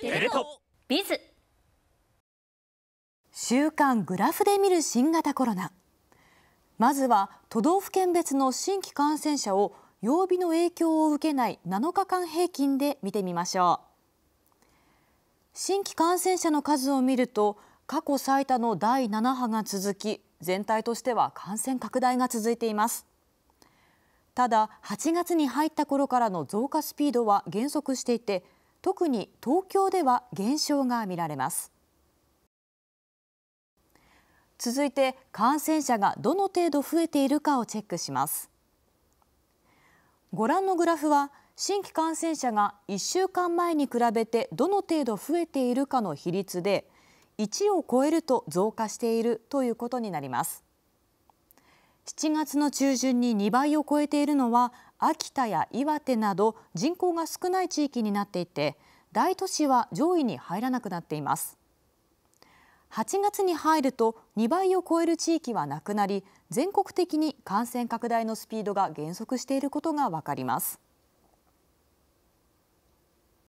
テレ東ビズ週間グラフで見る新型コロナまずは都道府県別の新規感染者を曜日の影響を受けない7日間平均で見てみましょう新規感染者の数を見ると過去最多の第7波が続き全体としては感染拡大が続いていますただ8月に入った頃からの増加スピードは減速していて特に東京では減少が見られます続いて感染者がどの程度増えているかをチェックしますご覧のグラフは新規感染者が1週間前に比べてどの程度増えているかの比率で1を超えると増加しているということになります7月の中旬に2倍を超えているのは秋田や岩手など人口が少ない地域になっていて大都市は上位に入らなくなっています8月に入ると2倍を超える地域はなくなり全国的に感染拡大のスピードが減速していることがわかります